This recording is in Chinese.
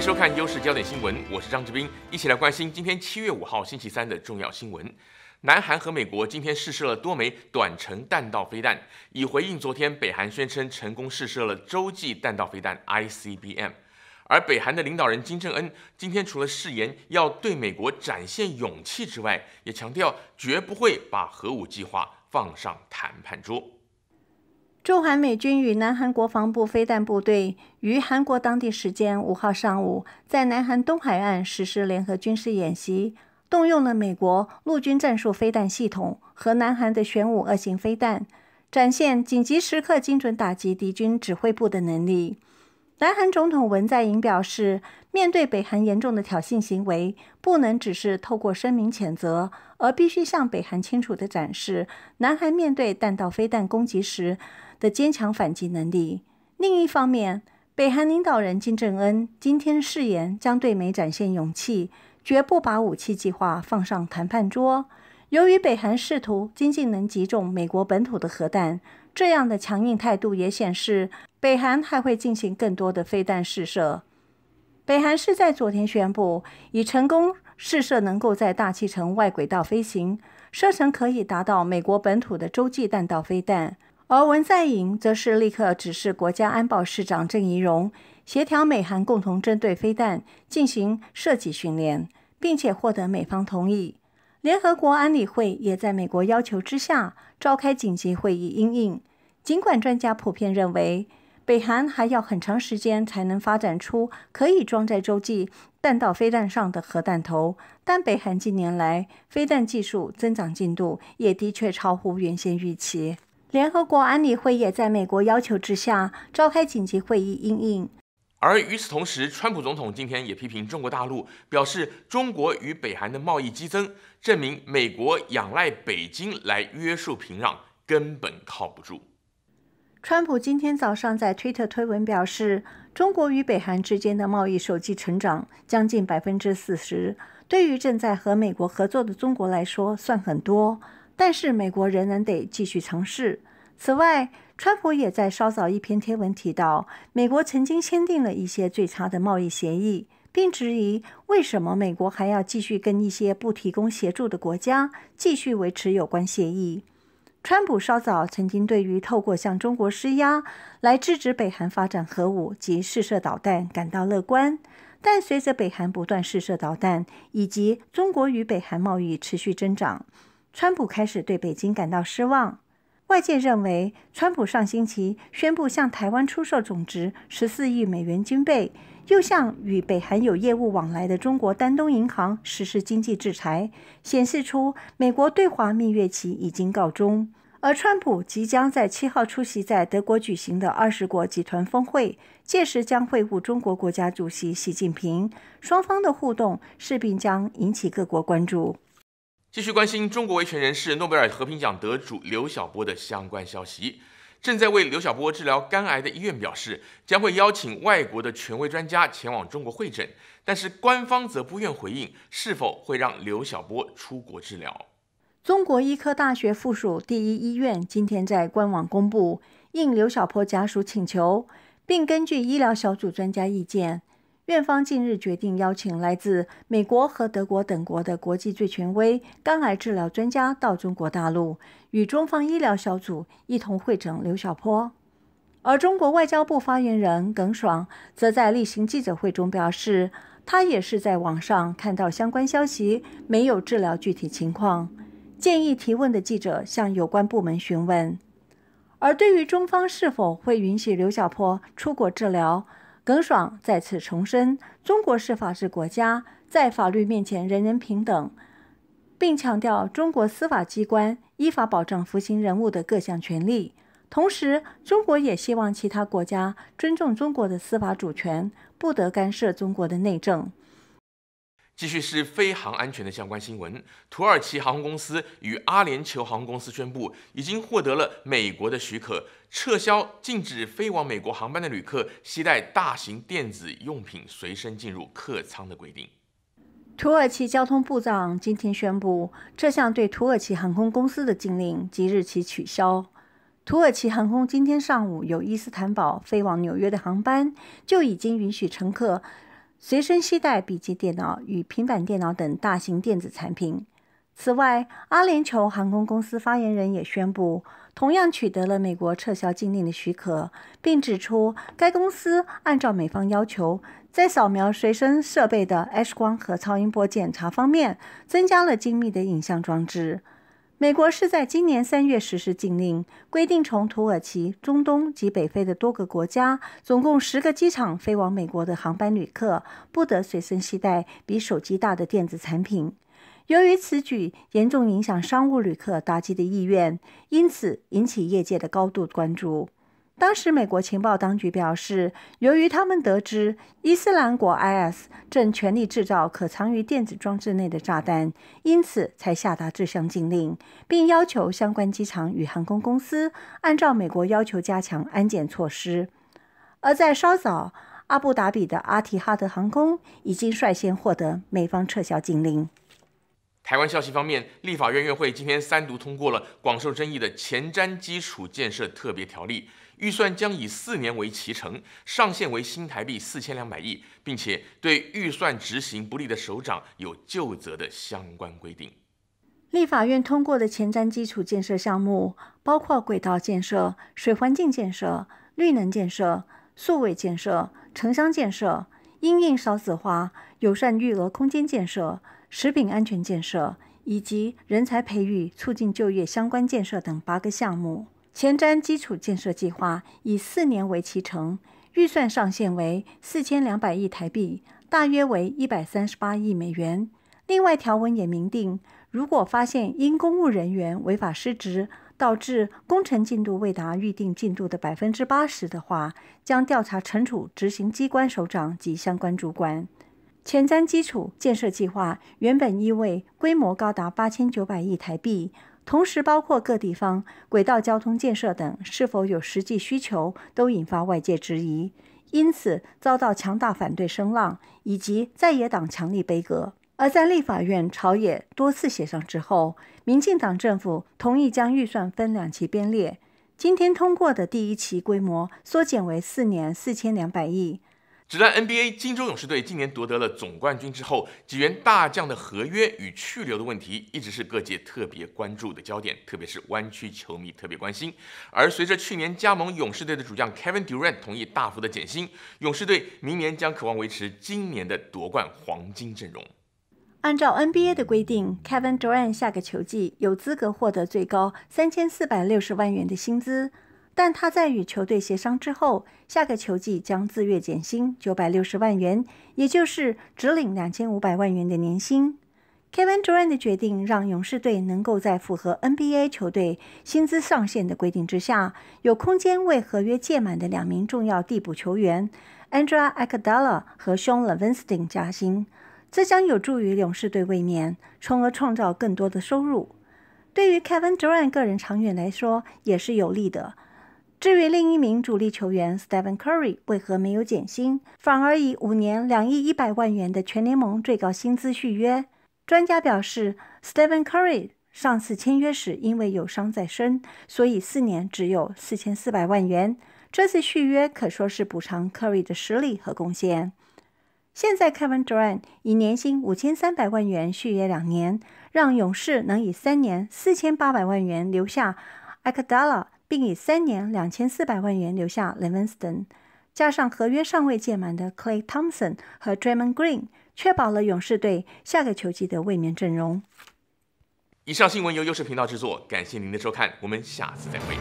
收看优势焦点新闻，我是张志斌，一起来关心今天七月五号星期三的重要新闻。南韩和美国今天试射了多枚短程弹道飞弹，以回应昨天北韩宣称成功试射了洲际弹道飞弹 ICBM。而北韩的领导人金正恩今天除了誓言要对美国展现勇气之外，也强调绝不会把核武计划放上谈判桌。驻韩美军与南韩国防部飞弹部队于韩国当地时间五号上午，在南韩东海岸实施联合军事演习，动用了美国陆军战术飞弹系统和南韩的玄武二型飞弹，展现紧急时刻精准打击敌军指挥部的能力。南韩总统文在寅表示，面对北韩严重的挑衅行为，不能只是透过声明谴责，而必须向北韩清楚地展示南韩面对弹道飞弹攻击时的坚强反击能力。另一方面，北韩领导人金正恩今天誓言将对美展现勇气，绝不把武器计划放上谈判桌。由于北韩试图接近能击中美国本土的核弹。这样的强硬态度也显示，北韩还会进行更多的飞弹试射。北韩是在昨天宣布，已成功试射能够在大气层外轨道飞行、射程可以达到美国本土的洲际弹道飞弹。而文在寅则是立刻指示国家安保市长郑义荣，协调美韩共同针对飞弹进行射击训练，并且获得美方同意。联合国安理会也在美国要求之下召开紧急会议应应。尽管专家普遍认为，北韩还要很长时间才能发展出可以装在洲际弹道飞弹上的核弹头，但北韩近年来飞弹技术增长进度也的确超乎原先预期。联合国安理会也在美国要求之下召开紧急会议应应。而与此同时，川普总统今天也批评中国大陆，表示中国与北韩的贸易激增，证明美国仰赖北京来约束平壤根本靠不住。川普今天早上在推特推文表示，中国与北韩之间的贸易首季成长将近百分之四十，对于正在和美国合作的中国来说算很多，但是美国仍然得继续尝试。此外，川普也在稍早一篇贴文提到，美国曾经签订了一些最差的贸易协议，并质疑为什么美国还要继续跟一些不提供协助的国家继续维持有关协议。川普稍早曾经对于透过向中国施压来制止北韩发展核武及试射导弹感到乐观，但随着北韩不断试射导弹以及中国与北韩贸易持续增长，川普开始对北京感到失望。外界认为，川普上星期宣布向台湾出售总值十四亿美元军备，又向与北韩有业务往来的中国丹东银行实施经济制裁，显示出美国对华蜜月期已经告终。而川普即将在七号出席在德国举行的二十国集团峰会，届时将会晤中国国家主席习近平，双方的互动势必将引起各国关注。继续关心中国维权人士、诺贝尔和平奖得主刘晓波的相关消息。正在为刘晓波治疗肝癌的医院表示，将会邀请外国的权威专家前往中国会诊，但是官方则不愿回应是否会让刘晓波出国治疗。中国医科大学附属第一医院今天在官网公布，应刘晓波家属请求，并根据医疗小组专家意见。院方近日决定邀请来自美国和德国等国的国际最权威肝癌治疗专家到中国大陆，与中方医疗小组一同会诊刘晓波。而中国外交部发言人耿爽则在例行记者会中表示，他也是在网上看到相关消息，没有治疗具体情况，建议提问的记者向有关部门询问。而对于中方是否会允许刘晓波出国治疗，耿爽再次重申，中国是法治国家，在法律面前人人平等，并强调中国司法机关依法保障服刑人物的各项权利。同时，中国也希望其他国家尊重中国的司法主权，不得干涉中国的内政。继续是飞航安全的相关新闻。土耳其航空公司与阿联酋航空公司宣布，已经获得了美国的许可，撤销禁止飞往美国航班的旅客携带大型电子用品随身进入客舱的规定。土耳其交通部长今天宣布，这项对土耳其航空公司的禁令即日起取消。土耳其航空今天上午有伊斯坦堡飞往纽约的航班，就已经允许乘客。随身携带笔记电脑与平板电脑等大型电子产品。此外，阿联酋航空公司发言人也宣布，同样取得了美国撤销禁令的许可，并指出该公司按照美方要求，在扫描随身设备的 X 光和超音波检查方面，增加了精密的影像装置。美国是在今年三月实施禁令，规定从土耳其、中东及北非的多个国家，总共十个机场飞往美国的航班旅客，不得随身携带比手机大的电子产品。由于此举严重影响商务旅客搭机的意愿，因此引起业界的高度关注。当时，美国情报当局表示，由于他们得知伊斯兰国 （IS） 正全力制造可藏于电子装置内的炸弹，因此才下达这项禁令，并要求相关机场与航空公司按照美国要求加强安检措施。而在稍早，阿布达比的阿提哈德航空已经率先获得美方撤销禁令。台湾消息方面，立法院院会今天三读通过了广受争议的前瞻基础建设特别条例，预算将以四年为期程，上限为新台币四千两百亿，并且对预算执行不力的首长有就责的相关规定。立法院通过的前瞻基础建设项目包括轨道建设、水环境建设、绿能建设、数位建设、城乡建设、因应少子化友善育儿空间建设。食品安全建设以及人才培育、促进就业相关建设等八个项目，前瞻基础建设计划以四年为期，成预算上限为四千两百亿台币，大约为一百三十八亿美元。另外，条文也明定，如果发现因公务人员违法失职导致工程进度未达预定进度的百分之八十的话，将调查惩处执行机关首长及相关主管。前瞻基础建设计划原本意味规模高达八千九百亿台币，同时包括各地方轨道交通建设等，是否有实际需求，都引发外界质疑，因此遭到强大反对声浪以及在野党强力悲歌。而在立法院朝野多次协商之后，民进党政府同意将预算分两期编列，今天通过的第一期规模缩减为四年四千两百亿。只在 NBA，金州勇士队今年夺得了总冠军之后，几员大将的合约与去留的问题，一直是各界特别关注的焦点，特别是湾区球迷特别关心。而随着去年加盟勇士队的主将 Kevin Durant 同意大幅的减薪，勇士队明年将渴望维持今年的夺冠黄金阵容。按照 NBA 的规定，Kevin Durant 下个球季有资格获得最高三千四百六十万元的薪资。但他在与球队协商之后，下个球季将自愿减薪九百六十万元，也就是只领两千五百万元的年薪。Kevin Durant 的决定让勇士队能够在符合 NBA 球队薪资上限的规定之下，有空间为合约届满的两名重要替补球员 a n d r e a a g u d a l a 和 Sean l i v i n s t o n 加薪。这将有助于勇士队卫冕，从而创造更多的收入。对于 Kevin Durant 个人长远来说，也是有利的。至于另一名主力球员 Stephen Curry 为何没有减薪，反而以五年两亿一百万元的全联盟最高薪资续约？专家表示，Stephen Curry 上次签约时因为有伤在身，所以四年只有四千四百万元。这次续约可说是补偿 Curry 的实力和贡献。现在 Kevin Durant 以年薪五千三百万元续约两年，让勇士能以三年四千八百万元留下 a c a d a l a 并以三年两千四百万元留下 Levinson，加上合约尚未届满的 Clay Thompson 和 Draymond Green，确保了勇士队下个球季的卫冕阵容。以上新闻由优视频道制作，感谢您的收看，我们下次再会。